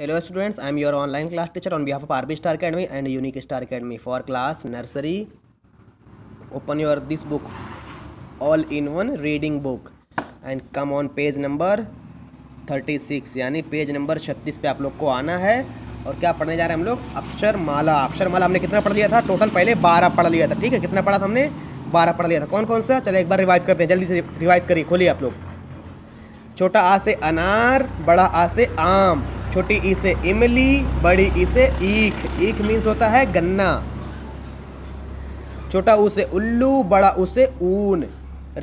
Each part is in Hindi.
hello students I am your online class teacher on behalf of R B star academy and unique star academy for class nursery open your this book all in one reading book and come on page number thirty six यानी पेज नंबर छत्तीस पे आप लोग को आना है और क्या पढ़ने जा रहे हैं हम लोग अक्षरमाला अक्षरमाला हमने कितना पढ़ लिया था टोटल पहले बारह पढ़ लिया था ठीक है कितना पढ़ा था हमने बारह पढ़ लिया था कौन कौन सा चलो एक बार रिवाइज़ करते हैं जल्दी से रिवाइज़ करिए खोलिए आप लोग छोटा आ से अनार बड़ा आ से आम छोटी ई से इमली बड़ी ई से ईख ईख मीन्स होता है गन्ना छोटा ऊ से उल्लू बड़ा ऊ से ऊन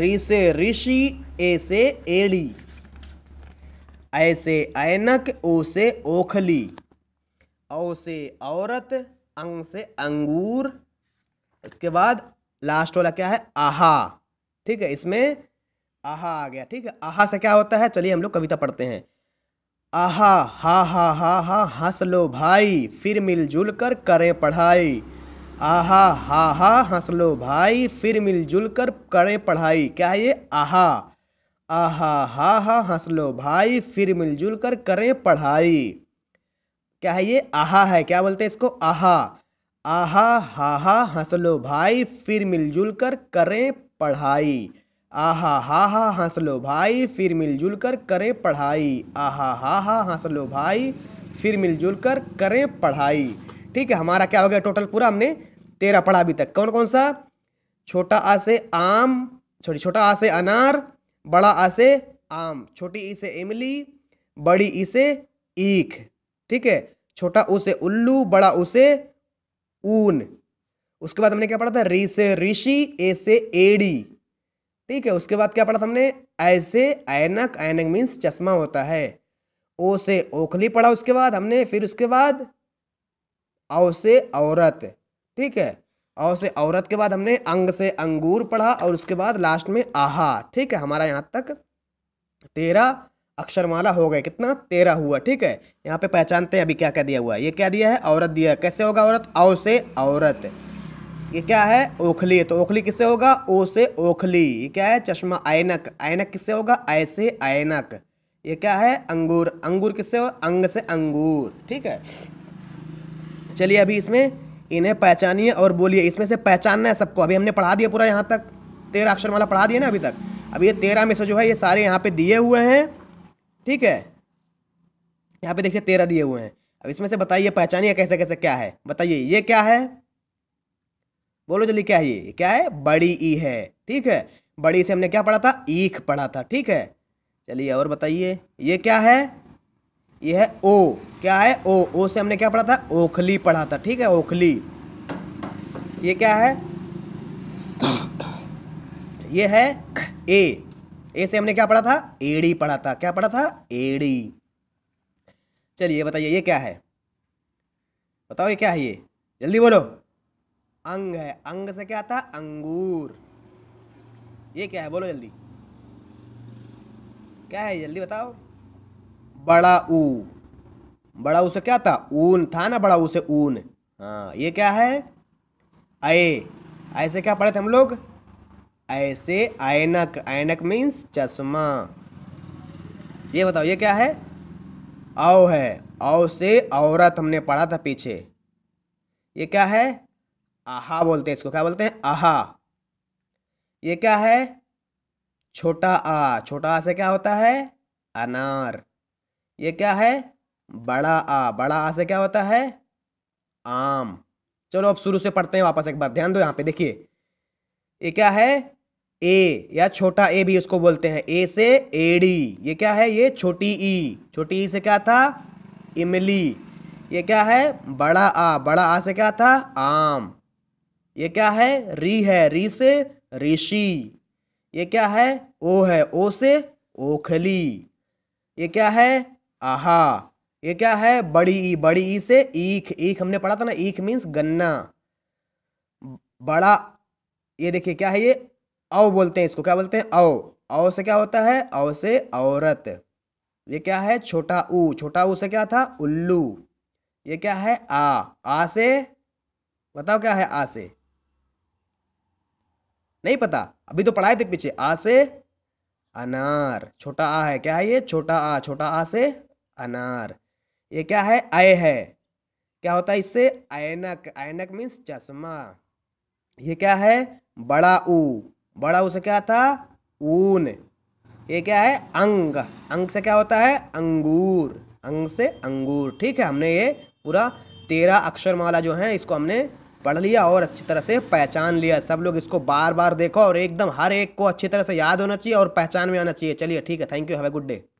री से ऋषि ए से एड़ी ऐ से ऐनक ओ से ओखली औ से औरत अंग से अंगूर इसके बाद लास्ट वाला क्या है आहा ठीक है इसमें आहा आ गया ठीक है आहा से क्या होता है चलिए हम लोग कविता पढ़ते हैं आहा हा हा हा हा हंस लो भाई फिर मिलजुल कर करें पढ़ाई आहा हा हा हंस लो भाई फिर मिलजुल कर करें पढ़ाई क्या है ये आहा आहा हा हा हंस लो भाई फिर मिलजुल कर करें पढ़ाई क्या है ये आहा है क्या बोलते हैं इसको आहा आहा हा हा हंस लो भाई फिर मिलजुल कर करें पढ़ाई आहा हा हा हंस लो भाई फिर मिलजुल कर करें पढ़ाई आहा हा हा हंस लो भाई फिर मिलजुल कर करें पढ़ाई ठीक है हमारा क्या हो गया टोटल पूरा हमने तेरह पढ़ा अभी तक कौन कौन सा छोटा आ से आम छोटी छोटा आ से अनार बड़ा आ से आम छोटी ई से इमली बड़ी ई से ईख ठीक है छोटा उसे उल्लू बड़ा उसे ऊन उसके बाद हमने क्या पढ़ा था री से ऋषि ए से एड़ी ठीक है उसके बाद क्या पढ़ा था हमने ऐसे ऐनक ऐनक मीन्स चश्मा होता है ओ से ओखली पढ़ा उसके बाद हमने फिर उसके बाद औ से औरत ठीक है औ से औरत के बाद हमने अंग से अंगूर पढ़ा और उसके बाद लास्ट में आहा ठीक है हमारा यहाँ तक तेरह अक्षरमाला हो गए कितना तेरह हुआ ठीक है यहाँ पे पहचानते हैं अभी क्या क्या दिया हुआ है ये क्या दिया है औरत दिया कैसे होगा औरत औ से औरत ये क्या है ओखली तो ओखली किससे होगा ओ से ओखली ये क्या है चश्मा आयनक आयनक किससे होगा आय से आयनक ये क्या है अंगूर अंगूर किससे हो अंग से अंगूर ठीक है चलिए अभी इसमें इन्हें पहचानिए और बोलिए इसमें से पहचानना है सबको अभी हमने पढ़ा दिया पूरा यहाँ तक तेरह अक्षर वाला पढ़ा दिया ना अभी तक अब ये तेरह में से जो है ये सारे यहाँ पे दिए हुए हैं ठीक है यहाँ पे देखिए तेरह दिए हुए हैं अब इसमें से बताइए पहचानिए कैसे कैसे क्या है बताइए ये क्या है बोलो जल्दी क्या है ये क्या है बड़ी ई है ठीक है बड़ी से हमने क्या पढ़ा था ईख पढ़ा था ठीक है चलिए और बताइए ये क्या है ये है ओ क्या है ओ ओ से हमने क्या पढ़ा था ओखली पढ़ा था ठीक है ओखली ये क्या है ये है ए ए से हमने क्या पढ़ा था एड़ी पढ़ा था क्या पढ़ा था एड़ी चलिए बताइए ये क्या है बताओ ये क्या है ये जल्दी बोलो अंग है अंग से क्या आता है अंगूर ये क्या है बोलो जल्दी क्या है जल्दी बताओ बड़ा ऊ बड़ा ऊ से क्या था ऊन था ना बड़ा ऊ से ऊन हाँ ये क्या है आए ऐसे क्या पढ़े थे हम लोग ऐसे आयनक आयनक मीन्स चश्मा ये बताओ ये क्या है औ है औ से औरत हमने पढ़ा था पीछे ये क्या है आहा बोलते हैं इसको क्या बोलते हैं आहा ये क्या है छोटा आ छोटा आ से क्या होता है अनार ये क्या है बड़ा आ बड़ा आ से क्या होता है आम चलो अब शुरू से पढ़ते हैं वापस एक बार ध्यान दो यहाँ पे देखिए ये क्या है ए या छोटा ए भी उसको बोलते हैं ए से एडी ये क्या है ये छोटी ई छोटी ई से क्या था इमली ये क्या है बड़ा आ बड़ा आ से क्या था आम ये क्या है री है री से ऋषि ये क्या है ओ है ओ से ओखली ये क्या है आहा ये क्या है बड़ी ई बड़ी ई से ईख ईख हमने पढ़ा था ना ईख मीन्स गन्ना बड़ा ये देखिए क्या है ये औ बोलते हैं इसको क्या बोलते हैं औ औ से क्या होता है औ से औरत ये क्या है छोटा ऊ छोटा ऊ से क्या था उल्लू ये क्या है आ आ से बताओ क्या है आ से नहीं पता अभी तो पढ़ाए थे पीछे आ से अनार छोटा आ है क्या है ये छोटा आ छोटा आ से अनार ये क्या है आय है क्या होता है इससे आयनक आयनक मीन्स चश्मा ये क्या है बड़ा ऊ बड़ा ऊ से क्या था ऊन ये क्या है अंग अंग से क्या होता है अंगूर अंग से अंगूर ठीक है हमने ये पूरा तेरह अक्षर माला जो है इसको हमने पढ़ लिया और अच्छी तरह से पहचान लिया सब लोग इसको बार बार देखो और एकदम हर एक को अच्छी तरह से याद होना चाहिए और पहचान में आना चाहिए चलिए ठीक है thank you have a good day